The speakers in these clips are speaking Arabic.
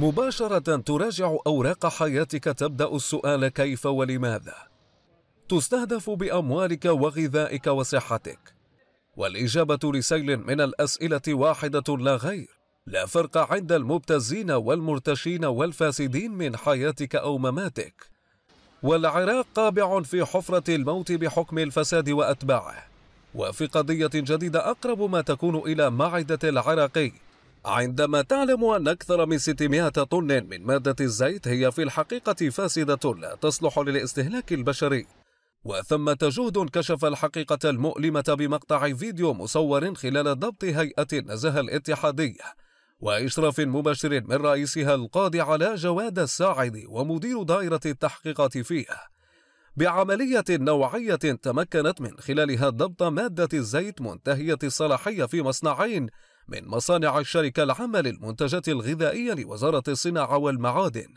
مباشرة تراجع أوراق حياتك تبدأ السؤال كيف ولماذا؟ تستهدف بأموالك وغذائك وصحتك والإجابة لسيل من الأسئلة واحدة لا غير لا فرق عند المبتزين والمرتشين والفاسدين من حياتك أو مماتك والعراق قابع في حفرة الموت بحكم الفساد وأتباعه وفي قضية جديدة أقرب ما تكون إلى معدة العراقي عندما تعلم أن أكثر من 600 طن من مادة الزيت هي في الحقيقة فاسدة لا تصلح للاستهلاك البشري وثمة جهد كشف الحقيقة المؤلمة بمقطع فيديو مصور خلال ضبط هيئة النزاهة الاتحادية وإشراف مباشر من رئيسها القاضي على جواد الساعد ومدير دائرة التحقيقات فيها بعملية نوعية تمكنت من خلالها ضبط مادة الزيت منتهية الصلاحية في مصنعين من مصانع الشركة العامة للمنتجات الغذائية لوزارة الصناعة والمعادن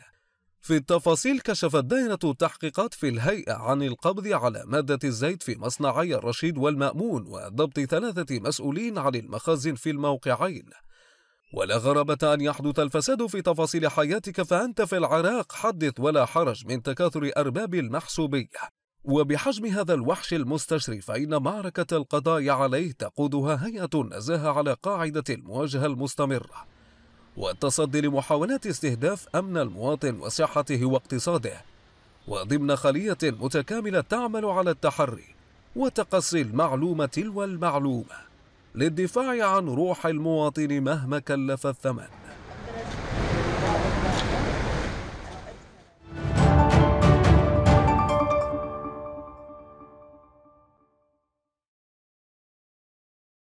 في التفاصيل كشفت دائرة التحقيقات في الهيئة عن القبض على مادة الزيت في مصنعي الرشيد والمأمون وضبط ثلاثة مسؤولين عن المخازن في الموقعين ولا غرابة أن يحدث الفساد في تفاصيل حياتك فأنت في العراق حدث ولا حرج من تكاثر أرباب المحسوبية وبحجم هذا الوحش المستشري فإن معركة القضاء عليه تقودها هيئة النزاهة على قاعدة المواجهة المستمرة والتصدي لمحاولات استهداف أمن المواطن وصحته واقتصاده وضمن خلية متكاملة تعمل على التحري وتقصي المعلومة والمعلومة المعلومة للدفاع عن روح المواطن مهما كلف الثمن